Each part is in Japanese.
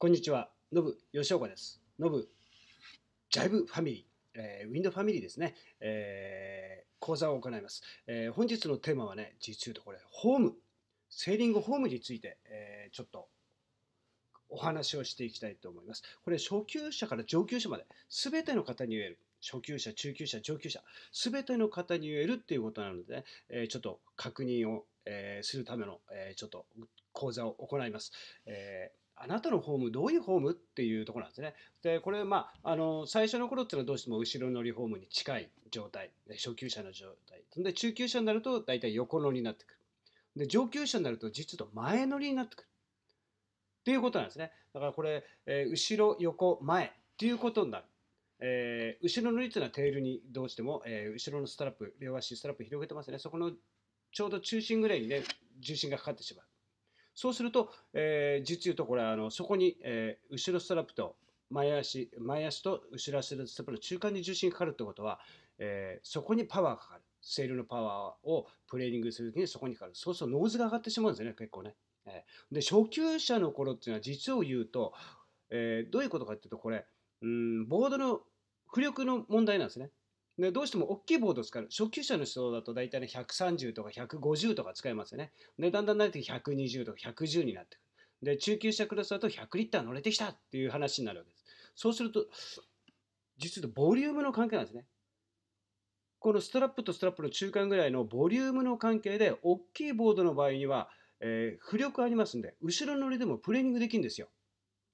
こんにちは、のぶ吉岡です。のぶジャイブファミリー、えー、ウィンドファミリーですね、えー、講座を行います、えー、本日のテーマはね、実はこれ、ホーム、セーリングホームについて、えちょっとお話をしていきたいと思います。これ、初級者から上級者まで、すべての方に言える。初級者、中級者、上級者、すべての方に言えるっていうことなので、ね、えちょっと確認を、えするための、えちょっと講座を行います。えーあなたのホームどういうホームっていうところなんですね。でこれまああの最初の頃っていうのはどうしても後ろ乗りホームに近い状態初級者の状態で中級者になると大体横乗りになってくるで上級者になると実と前乗りになってくるっていうことなんですね。だからこれ、えー、後ろ横前っていうことになる。えー、後ろの率はテールにどうしても、えー、後ろのストラップ両足ストラップ広げてますねそこのちょうど中心ぐらいにね重心がかかってしまうそうすると、えー、実言うとこれあのそこに、えー、後ろストラップと前足前足と後ろ足のストラップの中間に重心がかかるってことは、えー、そこにパワーがかかるセールのパワーをプレーニングするときにそこにかかるそうするとノーズが上がってしまうんですよね結構ね。えー、で初級者の頃っていうのは実を言うと、えー、どういうことかっていうとこれうんボードの浮力の問題なんですね。でどうしても大きいボードを使う初級者の人だと大体ね130とか150とか使えますよねでだんだん慣れて120とか110になってくるで中級者クラスだと100リッター乗れてきたっていう話になるわけですそうすると実はボリュームの関係なんですねこのストラップとストラップの中間ぐらいのボリュームの関係で大きいボードの場合には、えー、浮力ありますんで後ろ乗りでもプレーニングできるんですよ、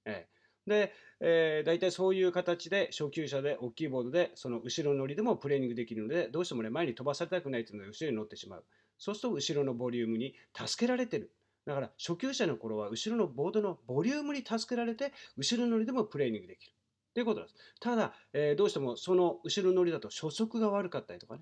えー、でえー、大体そういう形で初級者で大きいボードでその後ろ乗りでもプレーニングできるのでどうしてもね前に飛ばされたくないというので後ろに乗ってしまうそうすると後ろのボリュームに助けられてるだから初級者の頃は後ろのボードのボリュームに助けられて後ろ乗りでもプレーニングできるということですただ、えー、どうしてもその後ろ乗りだと初速が悪かったりとかね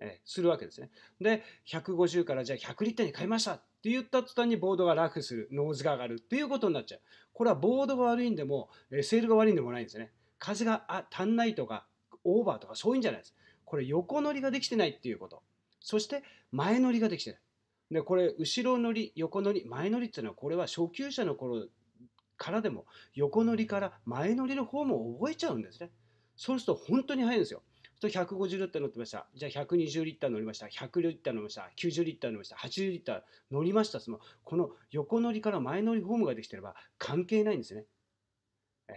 えするわけですね。で、150からじゃあ100リッターに変えましたって言った途端にボードがラフする、ノーズが上がるっていうことになっちゃう。これはボードが悪いんでも、えセールが悪いんでもないんですね。風が足んないとか、オーバーとかそういうんじゃないです。これ横乗りができてないっていうこと。そして前乗りができてない。で、これ後ろ乗り、横乗り、前乗りっていうのはこれは初級者の頃からでも横乗りから前乗りの方も覚えちゃうんですね。そうすると本当に速いんですよ。と150リッター乗ってました。じゃあ120リッター乗りました。100リッター乗りました。90リッター乗りました。80リッター乗りました。その、この横乗りから前乗りフォームができてれば関係ないんですね。え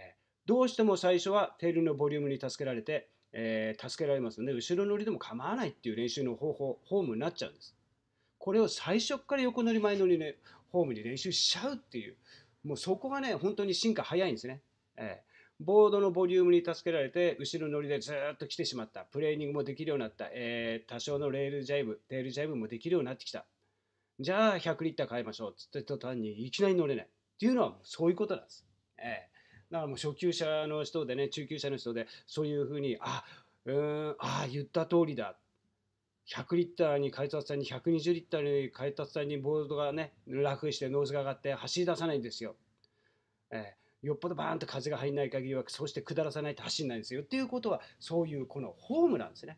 ー、どうしても最初はテールのボリュームに助けられて、えー、助けられますので、後ろ乗りでも構わないっていう練習の方法、フォームになっちゃうんです。これを最初から横乗り前乗りね、フォームに練習しちゃうっていう、もうそこがね、本当に進化早いんですね。えーボードのボリュームに助けられて、後ろ乗りでずっと来てしまった。プレーニングもできるようになった。えー、多少のレールジャイブ、テールジャイブもできるようになってきた。じゃあ、100リッター買いましょう。つって途端にいきなり乗れない。っていうのは、そういうことなんです。えー、だからもう初級者の人でね、中級者の人で、そういうふうに、あ、うん、あ、言った通りだ。100リッターに開発さんに120リッターに開発さんにボードがね楽してノーズが上がって走り出さないんですよ。えよっぽどバーンと風が入らない限りはそうして下らさないと走んないんですよっていうことはそういうこのホームなんですね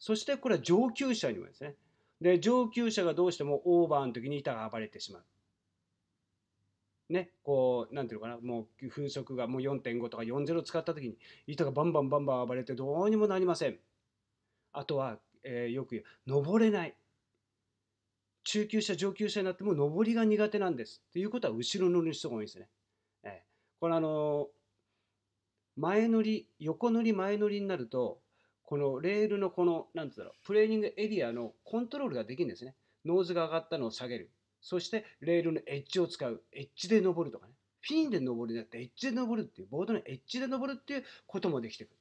そしてこれは上級者にもですねで上級者がどうしてもオーバーの時に板が暴れてしまうね、こう、なんていうのかな、もう風速がもう4.5とか40使った時に、板がバンバンバンバン暴れてどうにもなりません。あとは、えー、よく言う、登れない。中級者、上級者になっても登りが苦手なんです。ということは、後ろ乗る人が多いんですね。これあの前乗り横乗り前乗りになるとこのレールのこの何て言うんだろうプレーニングエリアのコントロールができるんですねノーズが上がったのを下げるそしてレールのエッジを使うエッジで登るとかねフィンで登るじゃなくてエッジで登るっていうボードのエッジで登るっていうこともできてくる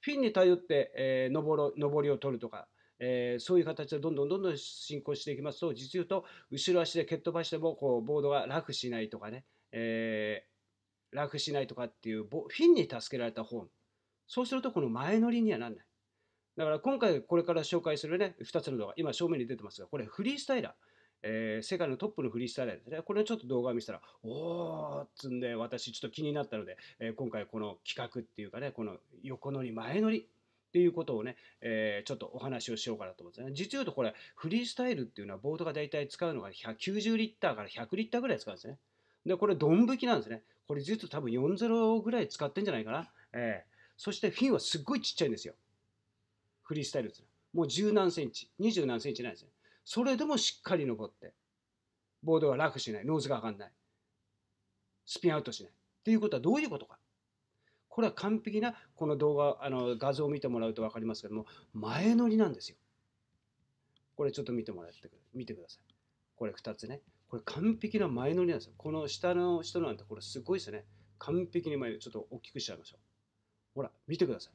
フィンに頼って、えー、登りを取るとかえー、そういう形でどんどんどんどん進行していきますと実言うと後ろ足で蹴っ飛ばしてもこうボードが楽しないとかね、え楽しないとかっていうフィンに助けられた本そうするとこの前乗りにはなんないだから今回これから紹介するね2つの動画今正面に出てますがこれフリースタイラーえー、世界のトップのフリースタイルですね。これちょっと動画を見せたら、おーっつんで、私ちょっと気になったので、えー、今回この企画っていうかね、この横乗り、前乗りっていうことをね、えー、ちょっとお話をしようかなと思うんですね。実言うとこれ、フリースタイルっていうのはボートが大体使うのが190リッターから100リッターぐらい使うんですね。で、これ、ドン引きなんですね。これずっと多分4-0ぐらい使ってんじゃないかな。えー、そしてフィンはすっごいちっちゃいんですよ。フリースタイルってもう十何センチ、二十何センチなんですね。それでもしっかり残って、ボードが楽しない、ノーズが上がらない、スピンアウトしない。っていうことはどういうことか。これは完璧なこの動画、あの画像を見てもらうと分かりますけども、前乗りなんですよ。これちょっと見てもらってく見てください。これ2つね。これ完璧な前乗りなんですよ。この下の人なんてこれすごいですね。完璧に前乗り。ちょっと大きくしちゃいましょう。ほら、見てください。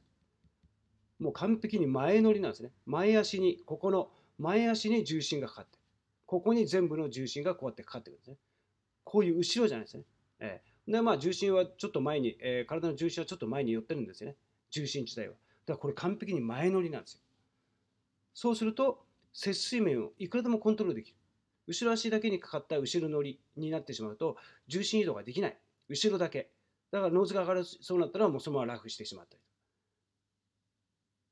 もう完璧に前乗りなんですね。前足に、ここの前足に重心がかかってここに全部の重心がこうやってかかってくるんですね。こういう後ろじゃないですね。えー、で、まあ重心はちょっと前に、えー、体の重心はちょっと前に寄ってるんですよね。重心自体は。だからこれ完璧に前乗りなんですよ。そうすると、節水面をいくらでもコントロールできる。後ろ足だけにかかった後ろ乗りになってしまうと重心移動ができない後ろだけだからノーズが上がるそうなったらもうそのままラフしてしまったり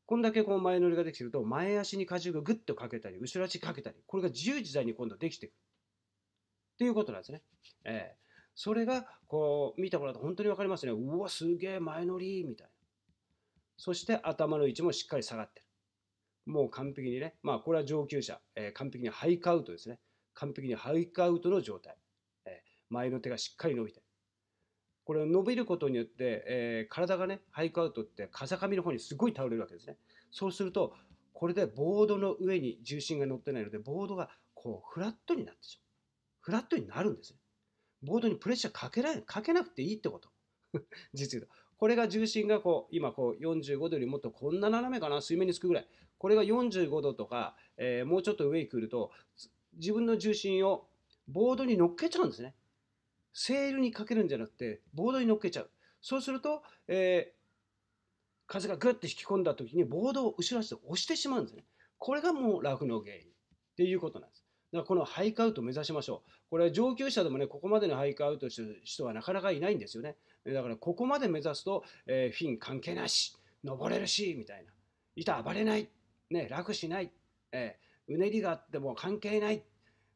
こんだけこう前乗りができてると前足に荷重がぐっとかけたり後ろ足かけたりこれが自由自在に今度できてくるっていうことなんですね。えー、それがこう見たことだと本当に分かりますね。うわすげえ前乗りみたいな。そして頭の位置もしっかり下がってる。もう完璧にね、まあこれは上級者、えー、完璧にハイカウトですね。完璧にハイカウトの状態、え前の手がしっかり伸びてこれ伸びることによって、え体がねハイカウトって風上の方にすごい倒れるわけですねそうするとこれでボードの上に重心が乗ってないのでボードがこうフラットになってしまうフラットになるんですねボードにプレッシャーかけられかけなくていいってこと 実はこれが重心がこう今こう45度よりもっとこんな斜めかな水面につくぐらいこれが45度とか、えー、もうちょっと上に来ると自分の重心をボードに乗っけちゃうんですね。セールにかけるんじゃなくて、ボードに乗っけちゃう。そうすると、えー、風がぐっと引き込んだ時にボードを後ろ足で押してしまうんですね。これがもう楽の原因っていうことなんです。だからこのハイクアウトを目指しましょう。これは上級者でもね、ここまでのハイクアウトしてる人はなかなかいないんですよね。だからここまで目指すと、えー、フィン関係なし、登れるし、みたいな。板暴れない、ね、楽しない、えうねりがあっても関係ない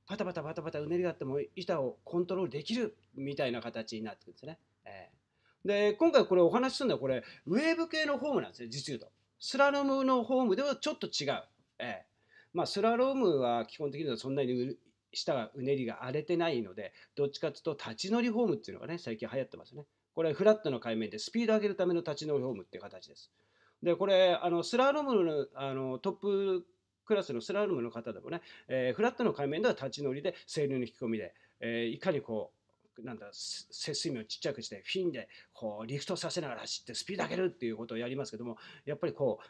パタパタパタパタうねりがあっても板をコントロールできるみたいな形になってくるんですね。えー、で今回これお話しするのはこれウェーブ系のフォームなんですね実言うと。スラロームのフォームではちょっと違う。えーまあ、スラロームは基本的にはそんなに下がうねりが荒れてないのでどっちかというと立ち乗りフォームっていうのがね最近流行ってますね。これフラットの海面でスピード上げるための立ち乗りフォームっていう形です。でこれあのスラロームのあのトップクラスのスラロームの方でもね、えー、フラットの海面では立ち乗りで清流の引き込みで、えー、いかにこうなんだ接水面をちっちゃくしてフィンでこうリフトさせながら走ってスピード上げるっていうことをやりますけどもやっぱりこう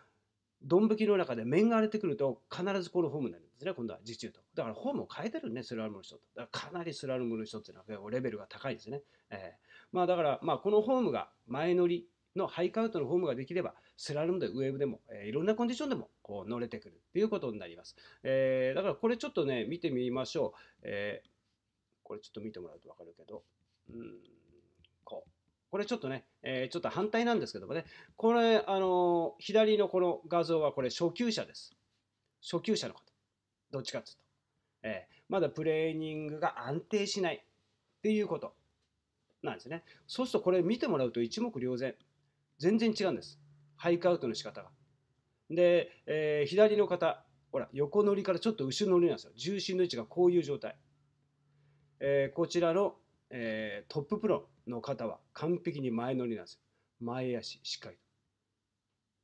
ドン引きの中で面が荒れてくると必ずこのフォームになるんですね今度は自中とだからフォームを変えてるねスラロームの人とだからかなりスラロームの人っていうのはレベルが高いですね、えー、まあだからまあこのフォームが前乗りのハイカウントのフォームができればスラロームでウェブでも、えいろんなコンディションでもこう乗れてくるっていうことになります。えだからこれちょっとね、見てみましょう。えこれちょっと見てもらうと分かるけど、うん、こう。これちょっとね、えー、ちょっと反対なんですけどもね、これ、あのー、左のこの画像はこれ初級者です。初級者の方。どっちかっていうと。えー、まだプレーニングが安定しないっていうことなんですね。そうするとこれ見てもらうと一目瞭然。全然違うんです。ハイクアウトの仕方が。で、えー、左の方、ほら、横乗りからちょっと後ろ乗りなんですよ。重心の位置がこういう状態。えー、こちらの、えー、トッププロの方は完璧に前乗りなんですよ。前足しっかりと。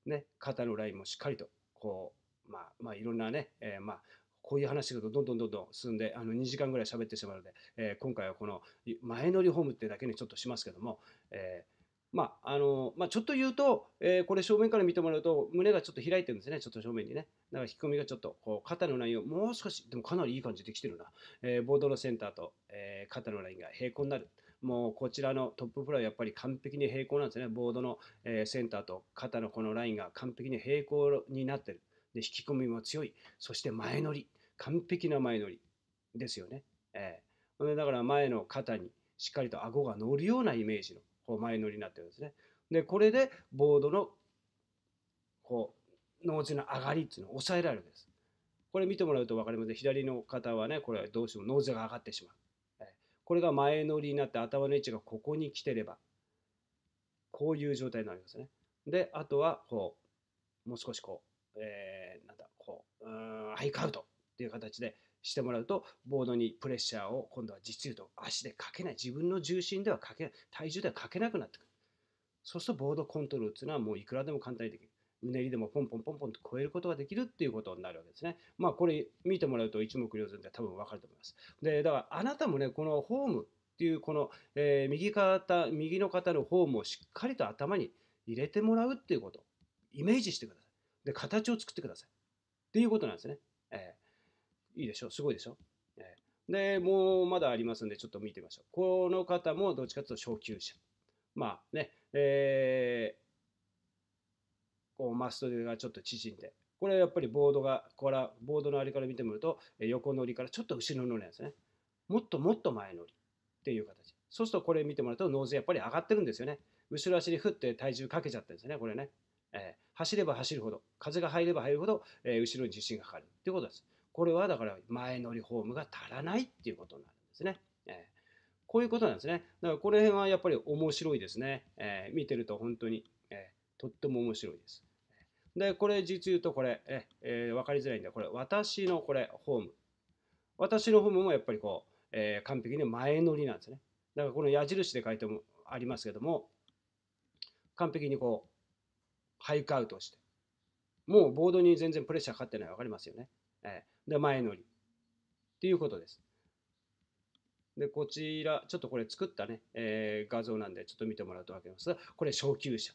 ね、肩のラインもしっかりと、こう、まあ、まあ、いろんなね、えー、まあ、こういう話がどんどんどんどん進んで、あの2時間ぐらい喋ってしまうので、えー、今回はこの前乗りホームってだけにちょっとしますけども、えー、まああのまあ、ちょっと言うと、えー、これ正面から見てもらうと胸がちょっと開いてるんですね、ちょっと正面にね。だから引き込みがちょっとこう肩のラインをもう少し、でもかなりいい感じできてるな。えー、ボードのセンターと、えー、肩のラインが平行になる。もうこちらのトッププロはやっぱり完璧に平行なんですね。ボードの、えセンターと肩のこのラインが完璧に平行になってる。で引き込みも強い。そして前乗り。完璧な前乗りですよね。えー、だから前の肩にしっかりと顎が乗るようなイメージの。こう前乗りになってるんですね。でこれでボードのこう農地の上がりっていうのを抑えられるんです。これ見てもらうと分かります左の方はねこれはどうしても脳地が上がってしまう。これが前乗りになって頭の位置がここに来てればこういう状態になりますね。であとはこうもう少しこう、えー、なんだこううんハイカウトっていう形でしてもらうとボードにプレッシャーを今度は実力と足でかけない自分の重心ではかけない体重ではかけなくなってくるそうするとボードコントロールっていうのはもういくらでも簡単にできるうねりでもポンポンポンポンと超えることができるっていうことになるわけですね。まあこれ見てもらうと一目瞭然で多分わかると思います。でだからあなたもねこのホームっていうこの、えー、右肩右の方のホームをしっかりと頭に入れてもらうっていうことイメージしてください。で形を作ってください。っていうことなんですね。えーいいでしょすごいでしょ、えで、もうまだありますんで、ちょっと見てみましょう。この方もどっちかというと昇級者。まあね、えー、こうマストがちょっと縮んで、これやっぱりボードが、こらボードのあれから見てみると、横乗りからちょっと後ろ乗りなんですね。もっともっと前乗りっていう形。そうするとこれ見てもらうと、ノーズやっぱり上がってるんですよね。後ろ足にふって体重かけちゃってるんですね、これね。えー、走れば走るほど、風が入れば入るほど、えー、後ろに重心がかかるっていうことです。これはだから前乗りホームが足らないっていうことになるんですね。えこういうことなんですね。だからこの辺はやっぱり面白いですね。え見てると本当に、えとっても面白いです。で、これ実言うとこれ、えー、分かりづらいんで、これ私のこれホーム。私のホームもやっぱりこう、えー、完璧に前乗りなんですね。だからこの矢印で書いてもありますけども、完璧にこう、ハイクアウトして、もうボードに全然プレッシャーかかってない、分かりますよね。えーで前乗りっていうことです。でこちらちょっとこれ作ったね、えー、画像なんでちょっと見てもらうとわりますがこれ昇級者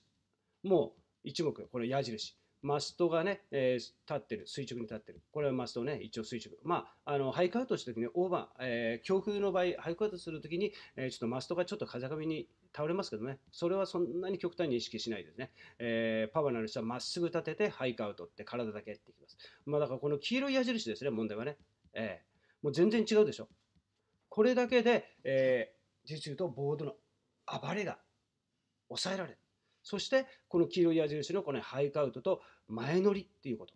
もう一目これ矢印マストがね、えー、立ってる、垂直に立ってる。これはマストね、一応垂直。まあ、あの、ハイクアウトしたきにオーバー、えー、強風の場合、ハイクアウトするときに、えー、ちょっとマストがちょっと風上に倒れますけどね、それはそんなに極端に意識しないですね。えー、パワーのある人はまっすぐ立てて、ハイクアウトって体だけっていきます。まあ、だからこの黄色い矢印ですね、問題はね。えー、もう全然違うでしょ。これだけで、えー、実うとボードの暴れが抑えられる。そしてこの黄色い矢印のこのハイカウトと前乗りっていうこと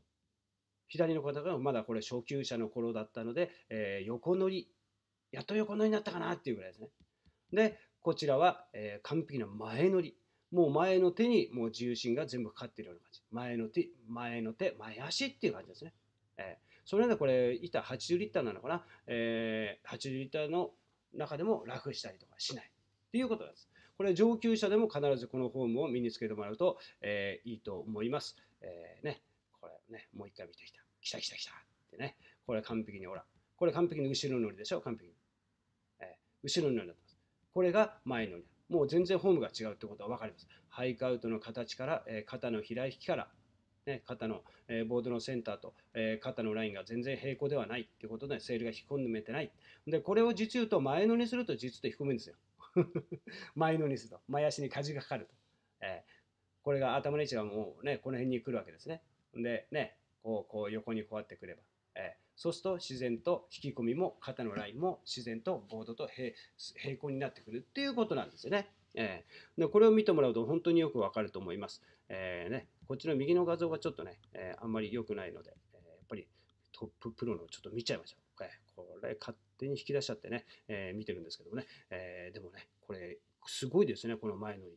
左の方がまだこれ初級者の頃だったので、えー、横乗りやっと横乗りになったかなっていうぐらいですねでこちらは、えー、完璧な前乗りもう前の手にもう重心が全部かかっているような感じ前の手前の手前足っていう感じですね、えー、それでこれ板80リッターなのかな、えー、80リッターの中でも楽したりとかしないっていうことですこれ上級者でも必ずこのフォームを身につけてもらうと、えー、いいと思います。えー、ね、これね、もう一回見てきた。来た来た来たってね、これ完璧にほら、これ完璧に後ろ乗りでしょ、完璧に。えー、後ろ乗りになってます。これが前乗り。もう全然フォームが違うってことは分かります。ハイカウトの形から、えー、肩の平引きから、ね、肩の、えー、ボードのセンターと、えー、肩のラインが全然平行ではないってことで、セールが引き込んでめてない。で、これを実言うと、前乗りすると実と引き込むんですよ。前のにすると前足にかじがかかると、えー、これが頭の位置がもうねこの辺に来るわけですねでねこうこう横にこうやってくれば、えー、そうすると自然と引き込みも肩のラインも自然とボードと平行になってくるっていうことなんですよね。えー、でこれを見てもらうと本当によくわかると思います。えー、ね、こっちの右の画像がちょっとね、えー、あんまり良くないので、えやっぱりトッププロのちょっと見ちゃいましょう。えこれカッ手に引き出しちゃってね、えー、見てるんですけどもね、えー、でもねこれすごいですねこの前乗り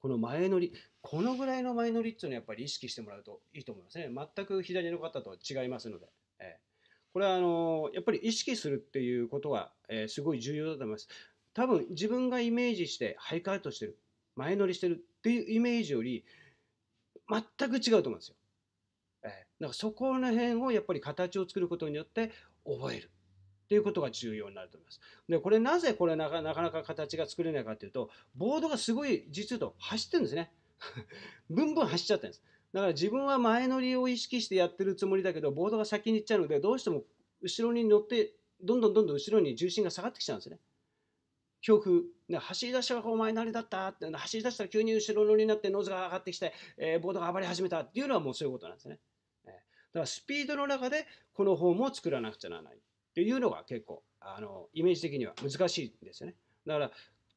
この前乗りこのぐらいの前乗りっていうのはやっぱり意識してもらうといいと思いますね全く左の方とは違いますので、えー、これはあのやっぱり意識するっていうことは、えすごい重要だと思います多分自分がイメージしてハイカートしてる前乗りしてるっていうイメージより全く違うと思うんですよ。えー、だからそこら辺をやっぱり形を作ることによって覚える。ということが重要になると思います。で、これなぜこれなかなか形が作れないかっていうと、ボードがすごい実は走ってるんですね。ブンブン走っちゃってるんです。だから自分は前乗りを意識してやってるつもりだけど、ボードが先に行っちゃうので、どうしても後ろに乗って、どんどんどんどん後ろに重心が下がってきちゃうんですね。強風、ね、走り出したらお前なりだったって走り出したら急に後ろ乗りになってノーズが上がってきて、えー、ボードが暴れ始めたっていうのはもうそういうことなんですね。だからスピードの中でこのフォームを作らなくちゃならない。っていうのが結構あのイメージ的には難しいんですよね。だから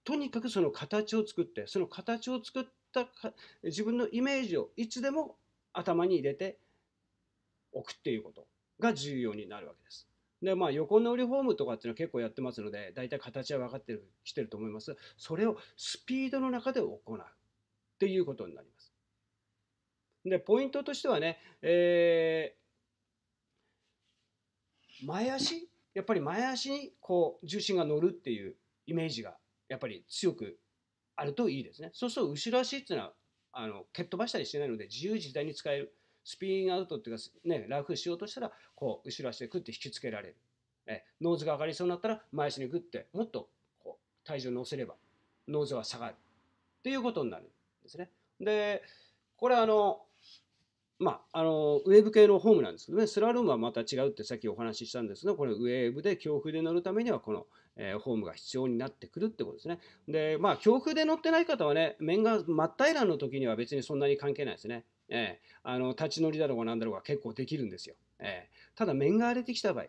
とにかくその形を作ってその形を作ったか自分のイメージをいつでも頭に入れておくっていうことが重要になるわけです。でまあ横乗りフォームとかっていうのは結構やってますので大体形は分かってるきてると思いますそれをスピードの中で行うっていうことになります。でポイントとしてはね、えー、前足やっぱり前足にこう重心が乗るっていうイメージがやっぱり強くあるといいですね。そうすると後ろ足っていうのはあの蹴っ飛ばしたりしてないので自由自在に使えるスピンアウトっていうか、ね、フしようとしたらこう後ろ足でグッて引きつけられるえノーズが上がりそうになったら前足にグッてもっとこう体重を乗せればノーズは下がるっていうことになるんですね。でこれあのまあ、あのウェーブ系のホームなんですけどね、スラロームはまた違うってさっきお話ししたんですが、これウェーブで強風で乗るためには、この、えー、ホームが必要になってくるってことですね。で、まあ、強風で乗ってない方はね、面が真っ平らの時には別にそんなに関係ないですね。えー、あの立ち乗りだろうがんだろうが結構できるんですよ。えー、ただ、面が荒れてきた場合っ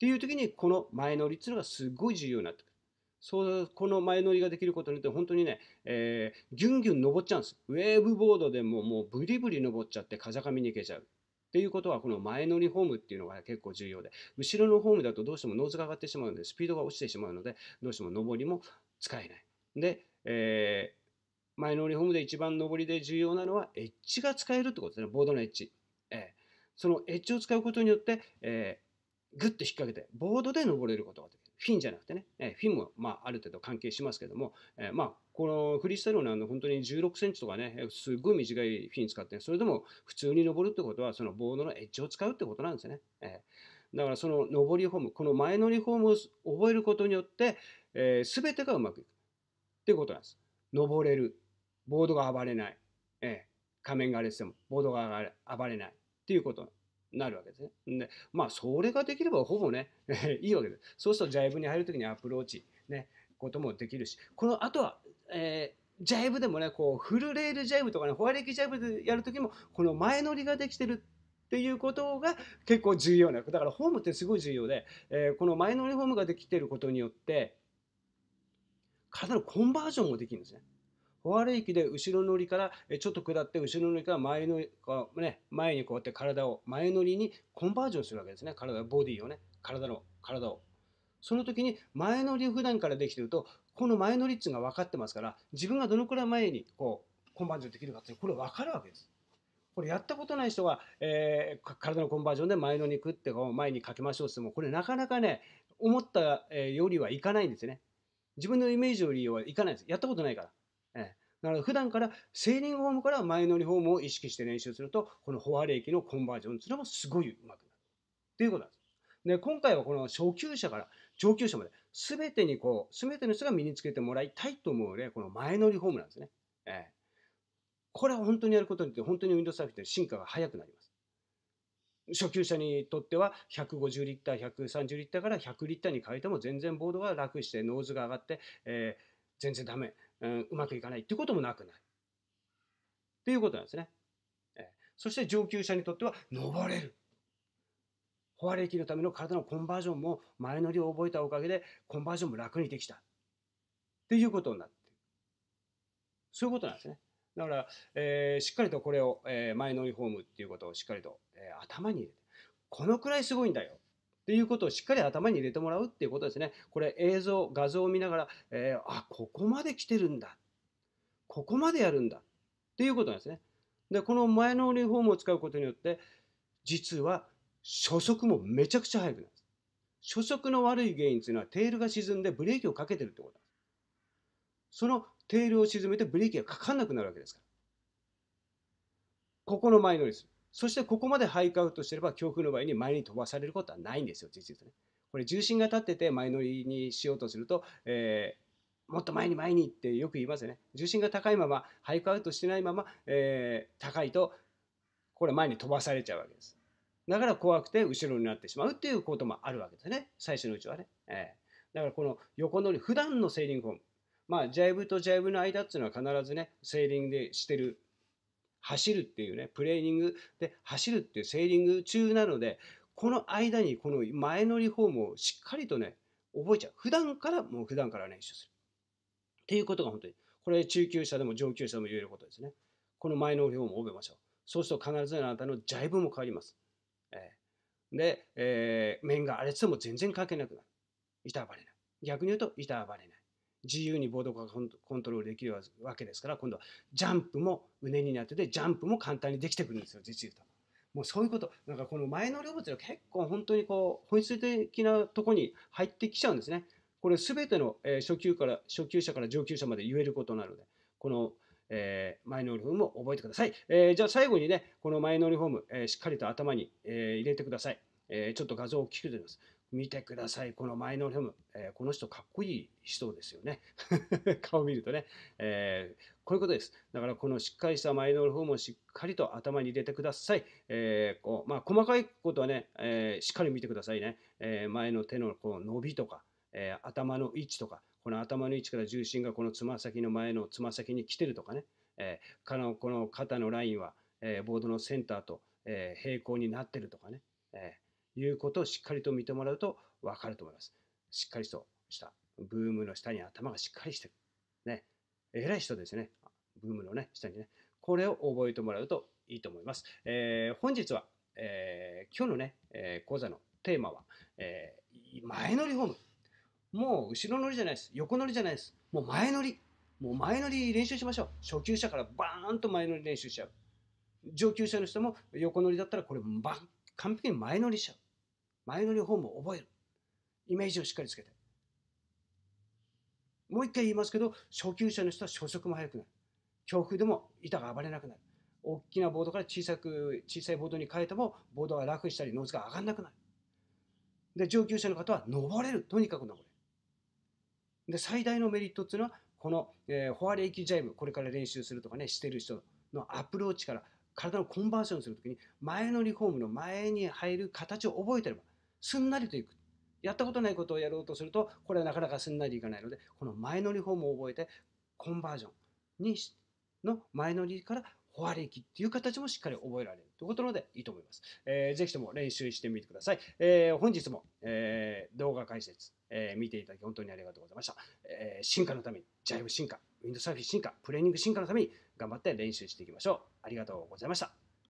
ていう時に、この前乗りっていうのがすごい重要になってくる。そうこの前乗りができることによって本当にね、えー、ギュンギュン登っちゃうんです。ウェーブボードでももうブリブリ登っちゃって風上に行けちゃう。っていうことはこの前乗りホームっていうのが結構重要で後ろのホームだとどうしてもノーズが上がってしまうのでスピードが落ちてしまうのでどうしても上りも使えない。で、えー、前乗りホームで一番上りで重要なのはエッジが使えるってことですねボードのエッジ。えー、そのエッジを使うことによって、えー、グッと引っ掛けてボードで登れることができる。フィンじゃなくてね、えフィンも、まあ、ある程度関係しますけども、えまあ、このフリースタイルのあの本当に16センチとかね、すごい短いフィン使って、それでも普通に登るってことは、そのボードのエッジを使うってことなんですよね。えだからその上りフォーム、この前乗りフォームを覚えることによって、えー、てがうまくいく。っていうことなんです。登れる。ボードが暴れない。えー、仮面が荒れてても、ボードが暴れない。っていうことなるわけですね。で、まあ、それができればほぼね、いいわけです。そうすると、ジャイブに入るときにアプローチ、ね、こともできるし、この後は、えージャイブでもね、こう、フルレールジャイブとかね、ホワイキジャイブでやるときも、この前乗りができてるっていうことが結構重要な。だからホームってすごい重要で、えー、この前乗りホームができてることによって、体のコンバージョンもできるんですね。尾原駅で後ろ乗りからちょっと下って後ろ乗りから前のこう、ね、前にこうやって体を前乗りにコンバージョンするわけですね体ボディをね体の体をその時に前乗りを普段からできてるとこの前乗りっていうのが分かってますから自分がどのくらい前にこうコンバージョンできるかっていうこれ分かるわけですこれやったことない人が、えー、体のコンバージョンで前のくって前にかけましょうってもこれなかなかね思ったよりはいかないんですよね自分のイメージよりはいかないですやったことないからだから普段からセーリングフォームから前乗りフォームを意識して練習すると、このフォアレーキのコンバージョンというのもすごいうまくなる。ということなんです。で、今回はこの初級者から上級者まで、全てにこう、全ての人が身につけてもらいたいと思う例、この前乗りフォームなんですね。ええこれを本当にやることによって、本当にウィンドサーフィンって進化が速くなります。初級者にとっては150リッター130リッターから100リッターに変えても全然ボードが楽してノーズが上がって、えー、全然ダメうん、うまくいかないっていうこともなくない。っていうことなんですね。えそして上級者にとっては登れる。ホワレキのための体のコンバージョンも前乗りを覚えたおかげでコンバージョンも楽にできた。っていうことになってる。そういうことなんですね。だから、えー、しっかりとこれを、えー、前乗りフォームっていうことをしっかりと、えー、頭に入れて、このくらいすごいんだよ。っていうことをしっかり頭に入れてもらうっていうことですね。これ映像、画像を見ながら、えー、あ、ここまで来てるんだ。ここまでやるんだ。っていうことなんですね。で、この前のリフォームを使うことによって、実は初速もめちゃくちゃ速くなる。初速の悪い原因というのはテールが沈んでブレーキをかけてるってことです。そのテールを沈めてブレーキがかかんなくなるわけですから。ここの前乗りする。そしてここまでハイクアウトしてれば強風の場合に前に飛ばされることはないんですよ実質ね。これ重心が立ってて前乗りにしようとすると、えー、もっと前に前にってよく言いますよね。重心が高いままハイクアウトしてないまま、えー、高いとこれ前に飛ばされちゃうわけです。だから怖くて後ろになってしまうっていうこともあるわけですね最初のうちはね。えー、だからこの横乗り普段のセーリングフォームまあ、ジャイブとジャイブの間っていうのは必ずね、セーリングでしてる走るっていうね、プレーニングで走るっていうセーリング中なので、この間にこの前乗りフォームをしっかりとね、覚えちゃう。普段から、もう普段から練習する。っていうことが本当に、これ中級者でも上級者でも言えることですね。この前乗りフォームを覚えましょう。そうすると必ずあなたのジャイブも変わります。えー、で、えー、面が荒れても全然関係なくなる。板ばれない。逆に言うと、板ばれない。自由にボードがコントロールできるわけですから今度はジャンプも胸になっててジャンプも簡単にできてくるんですよ実言うと。もうそういうことなんかこの前の領物が結構本当にこう本質的なとこに入ってきちゃうんですね。これ全ての、え初級から初級者から上級者まで言えることなのでこの、えー、マイノリフォームを覚えてください。えー、じゃあ最後にねこのマイノリフォーム、えー、しっかりと頭に、え入れてください。えちょっと画像を大きくいます。見てください、このマイノーヘム、えー、この人かっこいい人ですよね。顔見るとね、えー、こういうことです。だからこのしっかりしたマイノールムをしっかりと頭に入れてください。えー、こうまあ、細かいことはね、えしっかり見てくださいね。え前の手のこう伸びとか、え頭の位置とか、この頭の位置から重心がこのつま先の前のつま先に来てるとかね、えー、のこの肩のラインは、えボードのセンターと、え平行になってるとかね。えーいうことをしっかりと見てもらうと分かると思います。しっかりとした。ブームの下に頭がしっかりしてる。ね。偉い人ですね。ブームのね、下にね。これを覚えてもらうといいと思います。えー、本日は、えー、今日のね、えー、講座のテーマは、え前乗りホーム。もう後ろ乗りじゃないです。横乗りじゃないです。もう前乗り。もう前乗り練習しましょう。初級者からバーンと前乗り練習しちゃう。上級者の人も横乗りだったらこれ完璧に前乗りしちゃう。前の日本も覚える。イメージをしっかりつけて。もう一回言いますけど、初級者の人は初速も速くなる。強風でも板が暴れなくなる。大きなボードから小さく、小さいボードに変えても、ボードが楽したり、ノーズが上がらなくなる。で、上級者の方は登れる。とにかく登れる。で、最大のメリットっていうのは、この、えー、フォアレイキジャイブ、これから練習するとかね、してる人のアプローチから、体のコンバージョンするときに、前のリフォームの前に入る形を覚えてれば、すんなりといく。やったことないことをやろうとすると、これはなかなかすんなりいかないので、この前乗りフォームを覚えて、コンバージョンにの前乗りからフォアレキっていう形もしっかり覚えられるということなのでいいと思います。えー、ぜひとも練習してみてください。えー、本日も、えー、動画解説、えー、見ていただき本当にありがとうございました。えー、進化のために、ジャイブ進化、ウィンドサーフィン進化、プレーニング進化のために頑張って練習していきましょう。ありがとうございました。